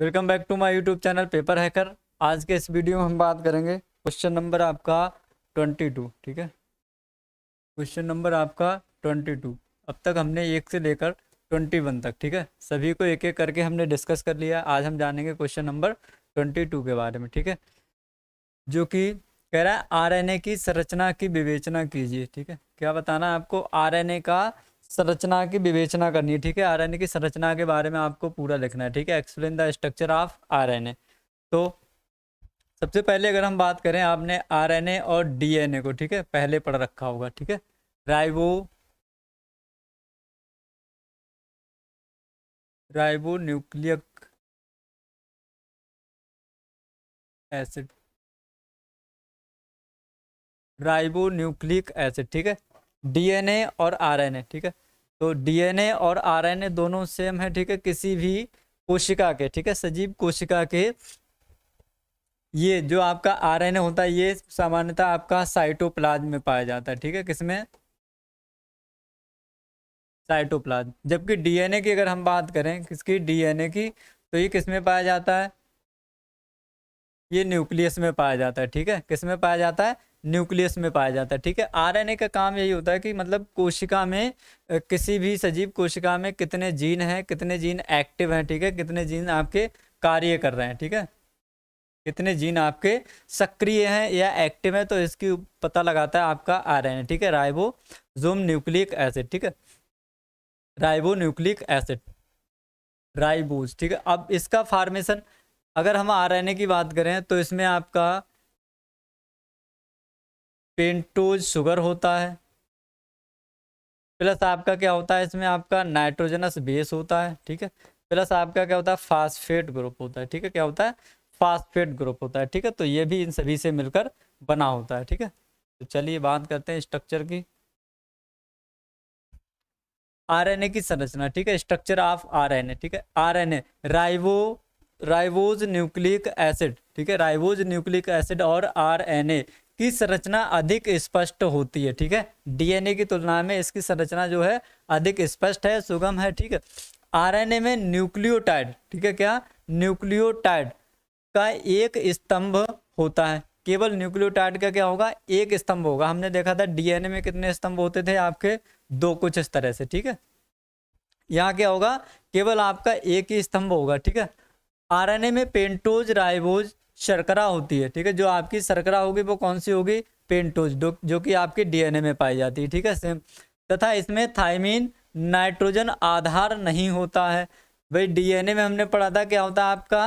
welcome back to my YouTube channel paper hacker आज के इस वीडियो में हम बात करेंगे क्वेश्चन नंबर आपका ट्वेंटी टू ठीक है क्वेश्चन नंबर आपका ट्वेंटी टू अब तक हमने एक से लेकर ट्वेंटी वन तक ठीक है सभी को एक एक करके हमने डिस्कस कर लिया आज हम जानेंगे क्वेश्चन नंबर ट्वेंटी टू के बारे में ठीक है जो कि कह रहा है आर की संरचना की विवेचना कीजिए ठीक है क्या बताना है आपको आर का संरचना की विवेचना करनी है ठीक है आर की संरचना के बारे में आपको पूरा लिखना है ठीक है explain the structure of R तो सबसे पहले अगर हम बात करें आपने आर और डी को ठीक है पहले पढ़ रखा होगा ठीक है ribo ribonucleic acid ribonucleic acid ठीक है डीएनए और आरएनए ठीक है तो डीएनए और आरएनए दोनों सेम है ठीक है किसी भी कोशिका के ठीक है सजीव कोशिका के ये जो आपका आरएनए होता है ये सामान्यतः आपका साइटोप्लाज में पाया जाता है ठीक है किसमें साइटोप्लाज्म जबकि डीएनए की अगर हम बात करें किसकी डीएनए की तो ये किसमें पाया जाता है ये न्यूक्लियस में पाया जाता है ठीक है किसमें पाया जाता है न्यूक्लियस में पाया जाता है ठीक है आरएनए का काम यही होता है कि मतलब कोशिका में किसी भी सजीव कोशिका में कितने जीन हैं कितने जीन एक्टिव हैं ठीक है कितने जीन आपके कार्य कर रहे हैं ठीक है कितने जीन आपके सक्रिय हैं या एक्टिव हैं तो इसकी पता लगाता है आपका आरएनए ठीक है राइबो जूम न्यूक्लिक एसिड ठीक है राइबो न्यूक्लिक एसिड राइबोज ठीक है अब इसका फार्मेशन अगर हम आरएनए की बात करें तो इसमें आपका पेंटोज शुगर होता है प्लस आपका क्या होता है इसमें आपका नाइट्रोजनस बेस होता है ठीक है प्लस आपका क्या होता है फास्फेट ग्रुप होता है ठीक है क्या होता है फास्फेट ग्रुप होता है ठीक है तो ये भी इन सभी से मिलकर बना होता है ठीक है तो चलिए बात करते हैं स्ट्रक्चर की आरएनए की संरचना ठीक है स्ट्रक्चर ऑफ आरएनए ठीक है RNA ribo ribose nucleic acid ठीक है राइवोज न्यूक्लिक एसिड और आरएनए की संरचना अधिक स्पष्ट होती है ठीक है डीएनए की तुलना में इसकी संरचना जो है अधिक स्पष्ट है सुगम है ठीक है आरएनए में न्यूक्लियोटाइड ठीक है क्या न्यूक्लियोटाइड का एक स्तंभ होता है केवल न्यूक्लियोटाइड का क्या होगा एक स्तंभ होगा हमने देखा था डीएनए में कितने स्तंभ होते थे आपके दो कुछ इस तरह से ठीक है यहाँ क्या होगा केवल आपका एक ही स्तंभ होगा ठीक है आरएनए में पेंटोज राइबोज शर्करा होती है ठीक है जो आपकी शर्करा होगी वो कौन सी होगी पेंटोज जो कि आपके डीएनए में पाई जाती है ठीक है सेम तथा इसमें थायमीन नाइट्रोजन आधार नहीं होता है भाई डीएनए में हमने पढ़ा था क्या होता है आपका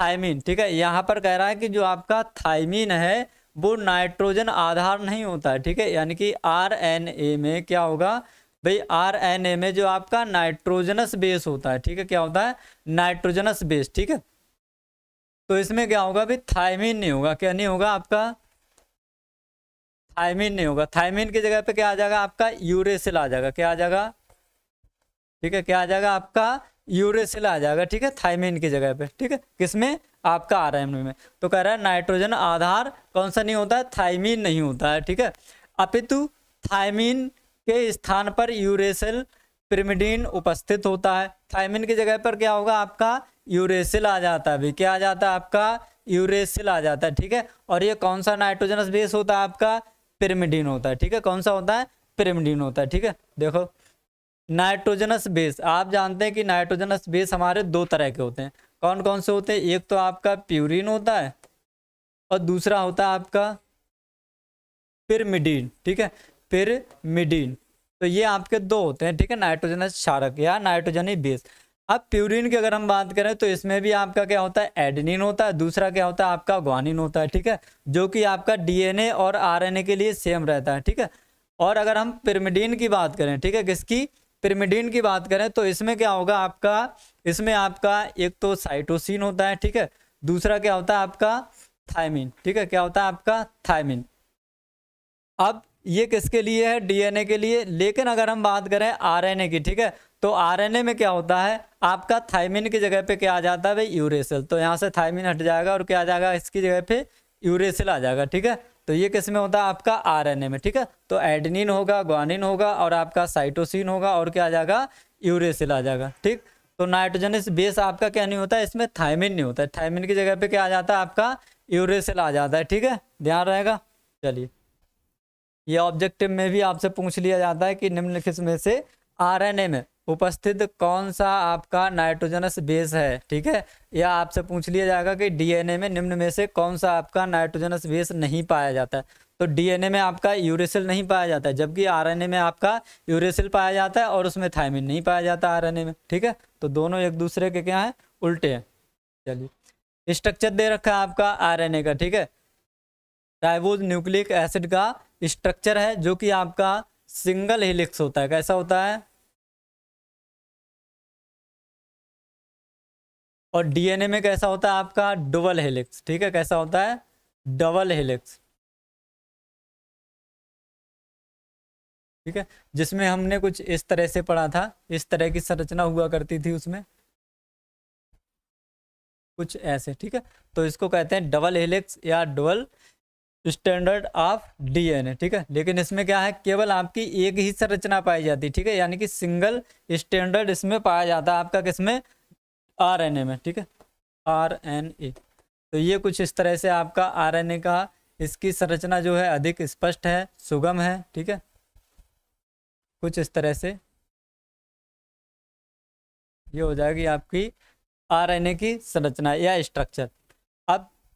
थायमीन ठीक है यहाँ पर कह रहा है कि जो आपका थायमीन है वो नाइट्रोजन आधार नहीं होता है ठीक है यानी कि आर एन ए में क्या होगा भाई आर एन ए में जो आपका नाइट्रोजनस बेस होता है ठीक है क्या होता है नाइट्रोजनस बेस ठीक है तो इसमें क्या होगा भाई थायमिन नहीं होगा क्या नहीं होगा आपका थायमिन नहीं होगा थायमिन की जगह पे क्या आ जाएगा आपका यूरेसिल आ जाएगा क्या आ जाएगा ठीक है क्या आ जाएगा आपका यूरेसिल आ जाएगा ठीक है थायमिन की जगह पे ठीक है किसमें आपका आर एम में तो कह रहा है नाइट्रोजन आधार कौन सा नहीं होता है थायमीन नहीं होता है ठीक है अपितु थाइमिन के स्थान पर यूरेसिल प्रिमिडीन उपस्थित होता है थाइमिन की जगह पर क्या होगा आपका यूरेसिल आ जाता है भी क्या आ जाता है आपका यूरेसिल आ जाता है ठीक है और ये कौन सा नाइट्रोजनस बेस होता है आपका पिरिमिडीन होता है ठीक है कौन सा होता है पिरिमिडीन होता है ठीक है देखो नाइट्रोजनस बेस आप जानते हैं कि नाइट्रोजनस बेस हमारे दो तरह के होते हैं कौन कौन से होते हैं एक तो आपका प्यूरिन होता है और दूसरा होता है आपका पिरमिडिन ठीक है पिरमिडिन तो ये आपके दो होते हैं ठीक है नाइट्रोजनस क्षारक या नाइट्रोजनी बेस अब प्यूरिन की अगर हम बात करें तो इसमें भी आपका क्या होता है एडनिन होता है दूसरा क्या होता है आपका ग्वानिन होता है ठीक है जो कि आपका डीएनए और आरएनए के लिए सेम रहता है ठीक है और अगर हम पिरमिडीन की बात करें ठीक है किसकी पिरमिडीन की बात करें तो इसमें क्या होगा आपका इसमें आपका एक तो साइटोसिन होता है ठीक है दूसरा क्या होता है आपका थायमिन ठीक है क्या होता है आपका थायमिन अब ये किसके लिए है डीएनए के लिए लेकिन अगर हम बात करें आरएनए की ठीक है तो आरएनए में क्या होता है आपका थाइमिन की जगह पे क्या आ जाता है भाई यूरेसिल तो यहाँ से थाइमिन हट जाएगा और क्या आ जाएगा इसकी जगह पे यूरेसिल आ जाएगा ठीक है तो ये किस में होता है आपका आरएनए में ठीक है तो एडनिन होगा ग्वानिन होगा और आपका साइटोसिन होगा और क्या आ जाएगा यूरेसिल आ जाएगा ठीक तो नाइट्रोजनस बेस आपका क्या नहीं होता है इसमें थाइमिन नहीं होता है थाइमिन की जगह पे क्या आ जाता है आपका यूरेसिल आ जाता है ठीक है ध्यान रहेगा चलिए ये ऑब्जेक्टिव में भी आपसे पूछ लिया जाता है कि निम्नलिखित में से आरएनए में उपस्थित कौन सा आपका नाइट्रोजनस बेस है ठीक है या आपसे पूछ लिया जाएगा कि डीएनए में निम्न में से कौन सा आपका नाइट्रोजनस बेस नहीं पाया जाता है तो डीएनए में आपका यूरेसिल नहीं पाया जाता है जबकि आरएनए में आपका यूरेसिल पाया जाता है और उसमें थायमिन नहीं पाया जाता आर में ठीक है तो दोनों एक दूसरे के क्या है उल्टे हैं चलिए स्ट्रक्चर दे रखा है आपका आर का ठीक है राइबोज न्यूक्लिक एसिड का स्ट्रक्चर है जो कि आपका सिंगल हिलिक्स होता है कैसा होता है और डीएनए में कैसा होता है आपका डबल हेलिक्स ठीक है कैसा होता है डबल हेलिक्स ठीक है जिसमें हमने कुछ इस तरह से पढ़ा था इस तरह की संरचना हुआ करती थी उसमें कुछ ऐसे ठीक है तो इसको कहते हैं डबल हेलिक्स या डबल स्टैंडर्ड ऑफ डीएनए ठीक है लेकिन इसमें क्या है केवल आपकी एक ही संरचना पाई जाती है ठीक है यानी कि सिंगल स्टैंडर्ड इसमें पाया जाता है आपका किसमें आर एन ए में ठीक है आर एन ए तो ये कुछ इस तरह से आपका आर एन ए का इसकी संरचना जो है अधिक स्पष्ट है सुगम है ठीक है कुछ इस तरह से ये हो जाएगी आपकी आर एन ए की संरचना या स्ट्रक्चर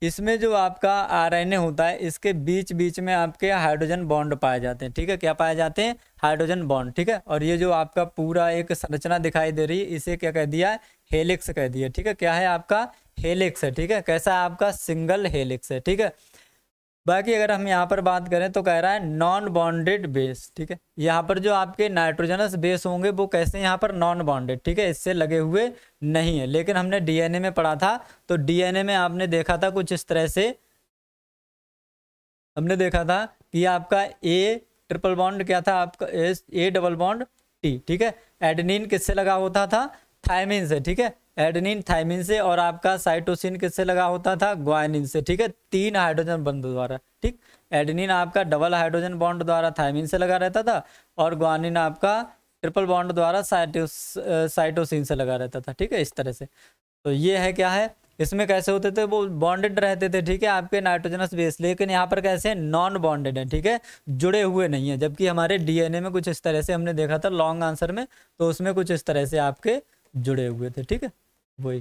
इसमें जो आपका आरएनए होता है इसके बीच बीच में आपके हाइड्रोजन बॉन्ड पाए जाते हैं ठीक है क्या पाए जाते हैं हाइड्रोजन बॉन्ड ठीक है और ये जो आपका पूरा एक संरचना दिखाई दे रही है इसे क्या कह दिया है हेलिक्स कह दिया ठीक है क्या है आपका हेलिक्स है ठीक है कैसा है आपका सिंगल हेलिक्स है ठीक है बाकी अगर हम यहाँ पर बात करें तो कह रहा है नॉन बॉन्डेड बेस ठीक है यहाँ पर जो आपके नाइट्रोजनस बेस होंगे वो कैसे यहाँ पर नॉन बॉन्डेड ठीक है इससे लगे हुए नहीं है लेकिन हमने डीएनए में पढ़ा था तो डीएनए में आपने देखा था कुछ इस तरह से हमने देखा था कि आपका ए ट्रिपल बॉन्ड क्या था आपका ए डबल बॉन्ड टी ठीक है एडनिन किससे लगा होता था थायमिन से ठीक है एडनिन थायमिन से और आपका साइटोसिन किससे लगा होता था ग्वाइनिन से ठीक है तीन हाइड्रोजन बंद द्वारा ठीक एडनिन आपका डबल हाइड्रोजन बॉन्ड द्वारा थायमिन से लगा रहता था और ग्वानिन आपका ट्रिपल बॉन्ड द्वारा साइटोसिन से लगा रहता था ठीक है इस तरह से तो ये है क्या है इसमें कैसे होते थे वो बॉन्डेड रहते थे ठीक है आपके नाइट्रोजनस बेस लेकिन यहाँ पर कैसे हैं नॉन बॉन्डेड है ठीक है जुड़े हुए नहीं है जबकि हमारे डीएनए में कुछ इस तरह से हमने देखा था लॉन्ग आंसर में तो उसमें कुछ इस तरह से आपके जुड़े हुए थे ठीक है वही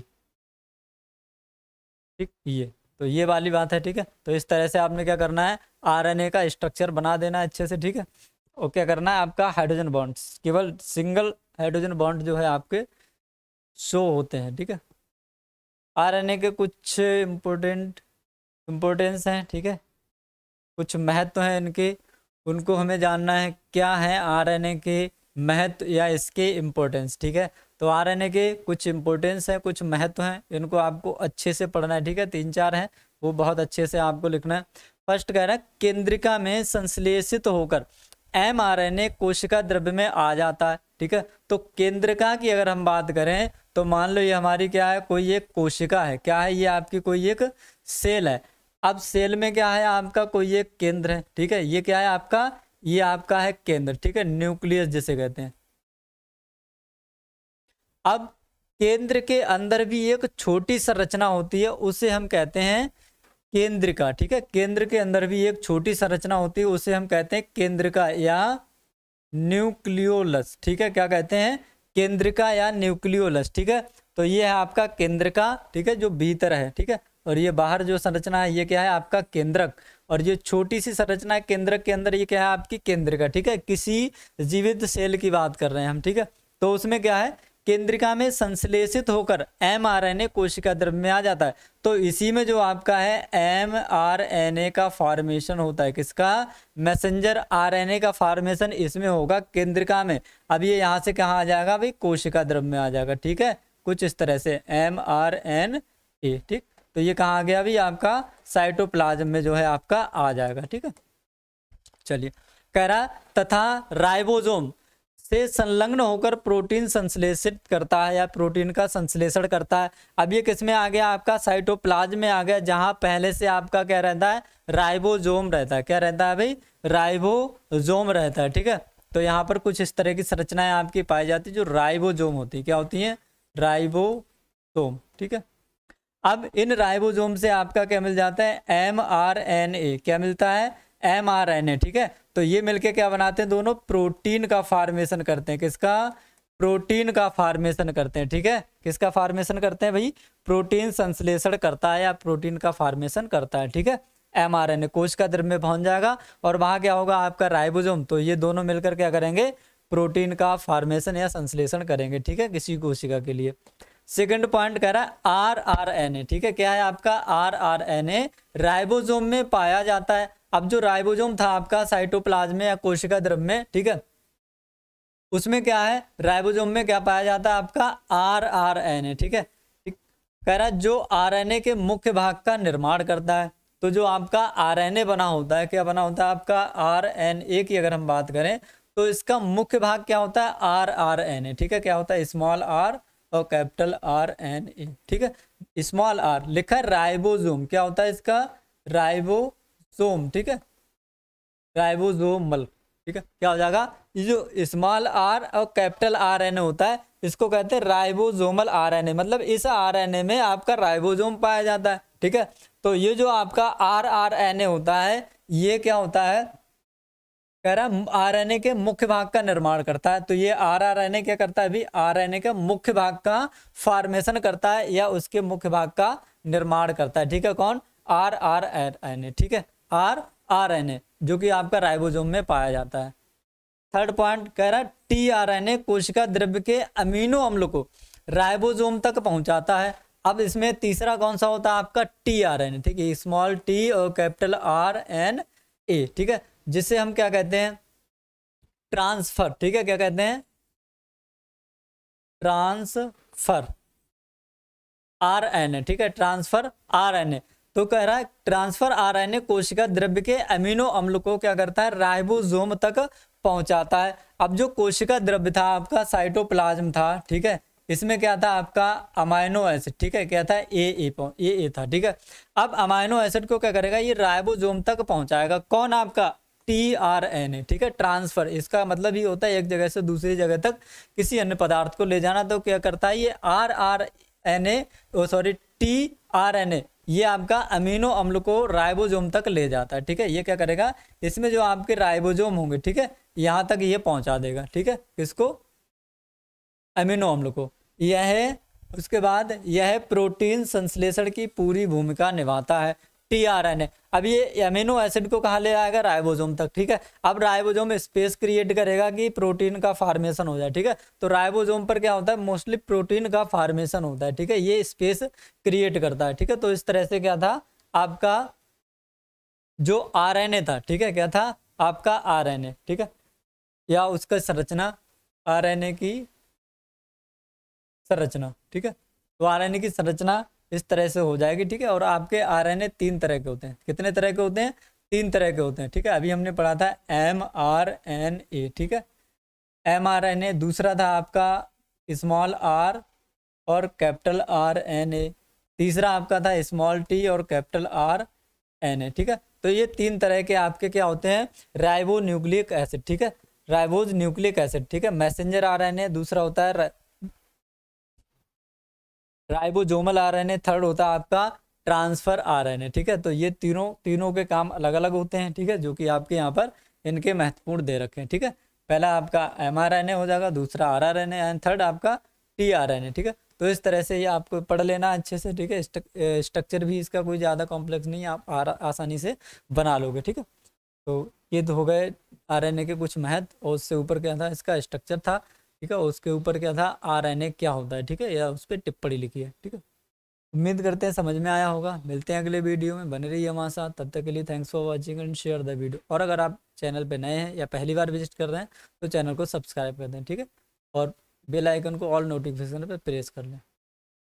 ठीक ये तो ये वाली बात है ठीक है तो इस तरह से आपने क्या करना है आरएनए का स्ट्रक्चर बना देना है अच्छे से ठीक है और क्या करना है आपका हाइड्रोजन बॉन्ड्स केवल सिंगल हाइड्रोजन बॉन्ड जो है आपके शो होते हैं ठीक है आरएनए के कुछ इम्पोर्टेंट इम्पोर्टेंस हैं ठीक है कुछ महत्व हैं इनके उनको हमें जानना है क्या है आर के महत्व या इसके इम्पोर्टेंस ठीक है तो आर एन ए के कुछ इम्पोर्टेंस हैं कुछ महत्व हैं इनको आपको अच्छे से पढ़ना है ठीक है तीन चार हैं वो बहुत अच्छे से आपको लिखना है फर्स्ट कह रहा है केंद्रिका में संश्लेषित होकर एम आर एन ए कोशिका द्रव्य में आ जाता है ठीक है तो केंद्रिका की अगर हम बात करें तो मान लो ये हमारी क्या है कोई एक कोशिका है क्या है ये आपकी कोई एक सेल है अब सेल में क्या है आपका कोई एक केंद्र है ठीक है ये क्या है आपका ये आपका है केंद्र ठीक है न्यूक्लियस जिसे कहते हैं अब केंद्र के अंदर भी एक छोटी संरचना होती है उसे हम कहते हैं केंद्र का ठीक है केंद्र के अंदर भी एक छोटी संरचना होती है उसे हम कहते हैं केंद्र का या न्यूक्लियोलस ठीक है क्या कहते हैं केंद्र का या न्यूक्लियोलस ठीक है तो ये है आपका केंद्र का ठीक है जो भीतर है ठीक है और ये बाहर जो संरचना है ये क्या है आपका केंद्रक और ये छोटी सी संरचना केंद्रक के अंदर ये क्या है आपकी केंद्रिका ठीक है किसी जीवित सेल की बात कर रहे हैं हम ठीक है तो उसमें क्या है केंद्रिका में संश्लेषित होकर एम आर एन ए कोशिका द्रव्य में आ जाता है तो इसी में जो आपका है एम आर एन ए का फॉर्मेशन होता है किसका मैसेंजर आर एन ए का फॉर्मेशन इसमें होगा केंद्रिका में अब ये यहाँ से कहाँ आ जाएगा भाई कोशिका द्रव्य में आ जाएगा ठीक है कुछ इस तरह से एम आर एन ए ठीक तो ये कहाँ आ गया अभी आपका साइटोप्लाज्म में जो है आपका आ जाएगा ठीक है चलिए कह रहा तथा राइबोजोम से संलग्न होकर प्रोटीन संश्लेषित करता है या प्रोटीन का संश्लेषण करता है अब ये किस में आ गया आपका साइटोप्लाज्म में आ गया जहां पहले से आपका क्या रहता है राइबोजोम रहता है क्या रहता है भाई राइबोजोम रहता है ठीक है तो यहाँ पर कुछ इस तरह की संरचनाएं आपकी पाई जाती है जो राइबोजोम होती है क्या होती है राइबोसोम ठीक है अब इन राइबोसोम से आपका क्या मिल जाता है एम आर एन ए क्या मिलता है एम आर एन ए ठीक है तो ये मिलके क्या बनाते हैं दोनों प्रोटीन का फार्मेशन करते हैं किसका प्रोटीन का फार्मेशन करते हैं ठीक है किसका फार्मेशन करते हैं भाई प्रोटीन संश्लेषण करता है या प्रोटीन का फार्मेशन करता है ठीक है एम आर एन ए कोश का द्रव्य में पहुंच जाएगा और वहां क्या होगा आपका राइबोजोम तो ये दोनों मिलकर क्या करेंगे प्रोटीन का फार्मेशन या संश्लेषण करेंगे ठीक है किसी कोशिका के लिए सेकंड पॉइंट कह रहा है आर आर एन ए ठीक है क्या है आपका R R N A ribosome में पाया जाता है अब जो राइबोजोम था आपका साइटोप्लाज्म या कोशिका द्रव में ठीक है उसमें क्या है राइबोजोम में क्या पाया जाता है आपका आर आर एन ए ठीक है कह रहा है जो आर एन ए के मुख्य भाग का निर्माण करता है तो जो आपका आर एन ए बना होता है क्या बना होता है आपका आर एन ए की अगर हम बात करें तो इसका मुख्य भाग क्या होता है आर आर एन ए ठीक है क्या होता है स्मॉल आर और कैपिटल आर एन ए ठीक है स्मॉल आर लिखा है राइबोजोम क्या होता है इसका राइबोसोम ठीक है राइबोजोमल ठीक है क्या हो जाएगा ये जो स्मॉल आर और कैपिटल आर एन ए होता है इसको कहते हैं राइबोजोमल आर एन ए मतलब इस आर एन ए में आपका राइबोजोम पाया जाता है ठीक है तो ये जो आपका आर आर एन ए होता है ये क्या होता है कह रहा आर एन ए के मुख्य भाग का निर्माण करता है तो ये आर आर एन ए क्या करता है अभी आर एन ए के मुख्य भाग का फॉर्मेशन करता है या उसके मुख्य भाग का निर्माण करता है ठीक है कौन आर आर एन ए ठीक है आर आर एन ए जो कि आपका राइबोजोम में पाया जाता है थर्ड पॉइंट कह रहा है टी आर एन ए कोशिका द्रव्य के अमीनो अम्ल को राइबोजोम तक पहुंचाता है अब इसमें तीसरा कौन सा होता है आपका टी आर एन ए ठीक है स्मॉल टी और कैपिटल आर एन ए ठीक है जिसे हम क्या कहते हैं ट्रांसफर ठीक है क्या कहते हैं ट्रांसफर आर एन ए ठीक है ट्रांसफर आर एन ए तो कह रहा है ट्रांसफर आर एन ए कोशिका द्रव्य के अमीनो अम्ल को क्या करता है राइबोसोम तक पहुंचाता है अब जो कोशिका द्रव्य था आपका साइटोप्लाज्म था ठीक है इसमें क्या था आपका अमाइनो एसिड ठीक है क्या था ए ए ए ए था ठीक है अब अमाइनो एसिड को क्या करेगा ये राइबोसोम तक पहुंचाएगा कौन आपका टी आर एन ए ठीक है ट्रांसफ़र इसका मतलब ही होता है एक जगह से दूसरी जगह तक किसी अन्य पदार्थ को ले जाना तो क्या करता है ये R R N A sorry T R N A ये आपका अमीनो अम्ल को राइबोजोम तक ले जाता है ठीक है ये क्या करेगा इसमें जो आपके राइबोजोम होंगे ठीक है यहाँ तक ये पहुँचा देगा ठीक है किसको अमीनो अम्ल को यह है उसके बाद यह प्रोटीन संश्लेषण की पूरी भूमिका निभाता है टी आर एन ए अब ये अमीनो एसिड को कहाँ ले आएगा राइबोसोम तक ठीक है अब राइबोसोम स्पेस क्रिएट करेगा कि प्रोटीन का फार्मेशन हो जाए ठीक है तो राइबोसोम पर क्या होता है मोस्टली प्रोटीन का फार्मेशन होता है ठीक है ये स्पेस क्रिएट करता है ठीक है तो इस तरह से क्या था आपका जो आर एन ए था ठीक है क्या था आपका आर एन ए ठीक है या उसका संरचना आर एन ए की संरचना ठीक है तो आर एन ए की संरचना इस तरह से हो जाएगी ठीक है और आपके आर तीन तरह के होते हैं कितने तरह के होते हैं तीन तरह के होते हैं ठीक है अभी हमने पढ़ा था एम आर एन ए ठीक है एम आर एन ए दूसरा था आपका स्मॉल आर और कैपिटल आर एन ए तीसरा आपका था स्मॉल टी और कैपिटल आर एन ए ठीक है तो ये तीन तरह के आपके क्या होते हैं राइबो न्यूक्लिक एसिड ठीक है राइबोज न्यूक्लिक एसिड ठीक है मैसेंजर आर एन ए दूसरा होता है राइबोजोमल रहे थर्ड होता है आपका ट्रांसफर आरएनए ठीक है तो ये तीनों तीनों के काम अलग अलग होते हैं ठीक है जो कि आपके यहाँ पर इनके महत्वपूर्ण दे रखे हैं ठीक है पहला आपका एम हो जाएगा दूसरा आर आर एंड थर्ड आपका टी आर ठीक है तो इस तरह से ये आपको पढ़ लेना अच्छे से ठीक है स्ट्रक्चर भी इसका कोई ज़्यादा कॉम्प्लेक्स नहीं है आप आर, आसानी से बना लोगे ठीक है तो ये तो हो गए आर के कुछ महत्व और उससे ऊपर क्या था इसका स्ट्रक्चर था ठीक है उसके ऊपर क्या था आर एन ए क्या होता है ठीक है या उस पर टिप्पणी लिखी है ठीक है उम्मीद करते हैं समझ में आया होगा मिलते हैं अगले वीडियो में बने रहिए हमारे साथ तब तक के लिए thanks for watching and share the video और अगर आप चैनल पर नए हैं या पहली बार विजिट कर रहे हैं तो चैनल को सब्सक्राइब कर दें ठीक है और बेल आइकन को ऑल नोटिफिकेशन पर प्रेस कर लें